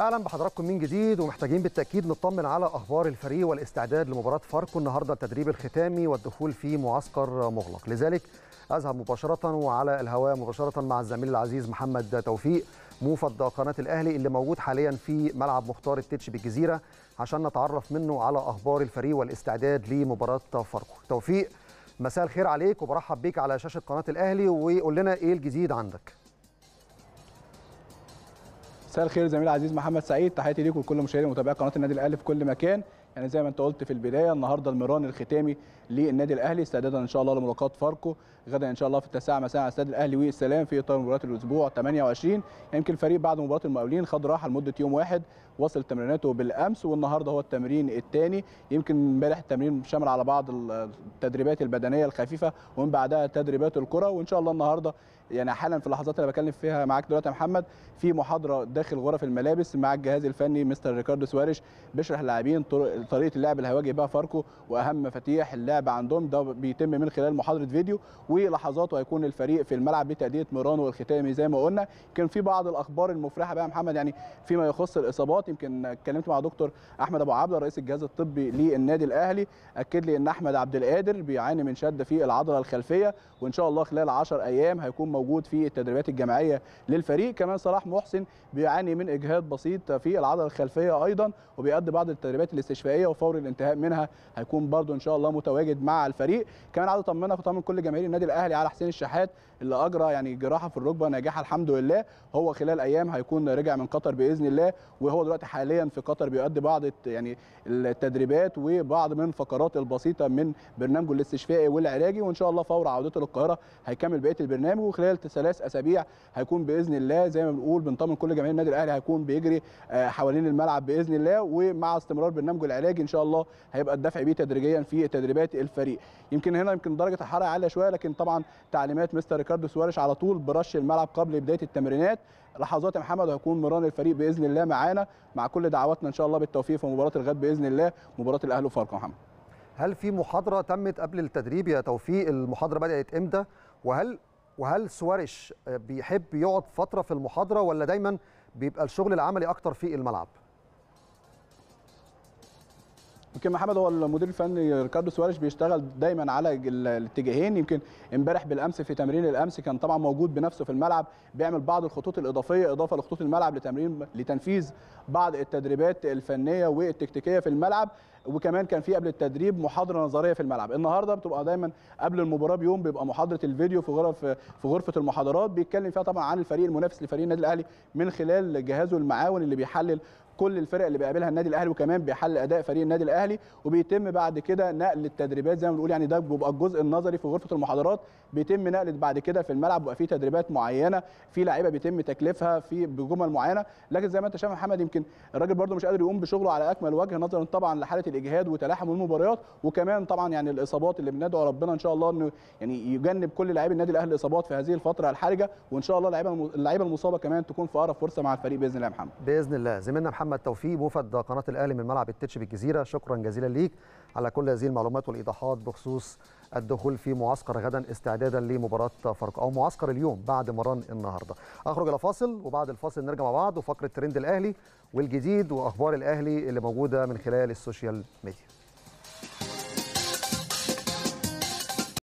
اهلا بحضراتكم من جديد ومحتاجين بالتاكيد نطمن على اخبار الفريق والاستعداد لمباراه فاركو النهارده التدريب الختامي والدخول في معسكر مغلق لذلك اذهب مباشره وعلى الهواء مباشره مع الزميل العزيز محمد توفيق موفد قناه الاهلي اللي موجود حاليا في ملعب مختار التتش بالجزيره عشان نتعرف منه على اخبار الفريق والاستعداد لمباراه فاركو توفيق مساء الخير عليك وبرحب بيك على شاشه قناه الاهلي وقول لنا ايه الجديد عندك مساء الخير زميل عزيز محمد سعيد تحياتي ليكم ولكل مشاهدي ومتابعي قناه النادي الاهلي في كل مكان يعني زي ما انت قلت في البدايه النهارده المران الختامي للنادي الاهلي استعدادا ان شاء الله لملاقات فاركو غدا ان شاء الله في التاسعه مساء على استاد الاهلي والسلام في اطار مباراه الاسبوع 28 يمكن الفريق بعد مباراه المقاولين خد راحه لمده يوم واحد وصل تمريناته بالامس والنهارده هو التمرين الثاني يمكن امبارح التمرين شمل على بعض التدريبات البدنيه الخفيفه ومن بعدها تدريبات الكره وان شاء الله النهارده يعني حالا في اللحظات اللي بكلم فيها معاك دلوقتي يا محمد في محاضره داخل غرف الملابس مع الجهاز الفني مستر ريكاردو سواريش بيشرح اللاعبين طرق طريقه اللعب اللي هيواجه بها فاركو واهم مفاتيح اللعب عندهم ده بيتم من خلال محاضره فيديو ولحظات وهيكون الفريق في الملعب بتاديه ميرانو والختامي زي ما قلنا كان في بعض الاخبار المفرحه بقى محمد يعني فيما يخص الاصابات يمكن اتكلمت مع دكتور احمد ابو عبده رئيس الجهاز الطبي للنادي الاهلي اكد لي ان احمد عبد القادر بيعاني من شد في العضله الخلفيه وان شاء الله خلال 10 ايام هيكون موجود في التدريبات الجماعيه للفريق كمان صلاح محسن بيعاني من اجهاد بسيط في العضله الخلفيه ايضا وبيؤدي بعض التدريبات الاستشفائيه الافريقيه وفور الانتهاء منها هيكون برده ان شاء الله متواجد مع الفريق كمان عايز اطمنك وطمن كل جماهير النادي الاهلي على حسين الشحات اللي اجرى يعني جراحه في الركبه ناجحه الحمد لله هو خلال ايام هيكون رجع من قطر باذن الله وهو دلوقتي حاليا في قطر بيؤدي بعض يعني التدريبات وبعض من الفقرات البسيطه من برنامجه الاستشفائي والعلاجي وان شاء الله فور عودته للقاهره هيكمل بقيه البرنامج وخلال ثلاث اسابيع هيكون باذن الله زي ما بنقول بنطمن كل جماهير النادي الاهلي هيكون بيجري آه، حوالين الملعب باذن الله ومع استمرار برنامجه العلاجي العلاج ان شاء الله هيبقى الدفع بيه تدريجيا في تدريبات الفريق يمكن هنا يمكن درجه الحراره عاليه شويه لكن طبعا تعليمات مستر ريكاردو سواريش على طول برش الملعب قبل بدايه التمرينات لحظات يا محمد هيكون مران الفريق باذن الله معانا مع كل دعواتنا ان شاء الله بالتوفيق في مباراه الغد باذن الله مباراه الاهلي وفاركو محمد هل في محاضره تمت قبل التدريب يا توفيق المحاضره بدات امتى وهل وهل سواريش بيحب يقعد فتره في المحاضره ولا دايما بيبقى الشغل العملي اكتر في الملعب يمكن محمد هو المدير الفني ريكاردو سواريش بيشتغل دايما على الاتجاهين يمكن امبارح بالامس في تمرين الامس كان طبعا موجود بنفسه في الملعب بيعمل بعض الخطوط الاضافيه اضافه لخطوط الملعب لتمرين لتنفيذ بعض التدريبات الفنيه والتكتيكيه في الملعب وكمان كان في قبل التدريب محاضره نظريه في الملعب النهارده بتبقى دايما قبل المباراه بيوم بيبقى محاضره الفيديو في غرف في غرفه المحاضرات بيتكلم فيها طبعا عن الفريق المنافس لفريق النادي الاهلي من خلال جهازه المعاون اللي بيحلل كل الفرق اللي بيقابلها النادي الاهلي وكمان بيحل اداء فريق النادي الاهلي وبيتم بعد كده نقل التدريبات زي ما بنقول يعني ده بيبقى الجزء النظري في غرفه المحاضرات بيتم نقله بعد كده في الملعب بيبقى في تدريبات معينه في لعيبه بيتم تكليفها في بجمل معينه لكن زي ما انت شايف محمد يمكن الراجل برده مش قادر يقوم بشغله على اكمل وجه نظرا طبعا لحاله الاجهاد وتلاحم المباريات وكمان طبعا يعني الاصابات اللي بندعو ربنا ان شاء الله انه يعني يجنب كل لاعبي النادي الاهلي الاصابات في هذه الفتره الحرجه وان شاء الله اللعيبه اللعيبه المصابه كمان تكون في اقرب فرصه مع الفريق باذن الله يا محمد باذن الله زميلنا محمد محمد توفيق موفد قناه الاهلي من ملعب التتش بالجزيره شكرا جزيلا ليك على كل هذه المعلومات والايضاحات بخصوص الدخول في معسكر غدا استعدادا لمباراه فرق او معسكر اليوم بعد مران النهارده اخرج الى فاصل وبعد الفاصل نرجع مع بعض وفقره ترند الاهلي والجديد واخبار الاهلي اللي موجوده من خلال السوشيال ميديا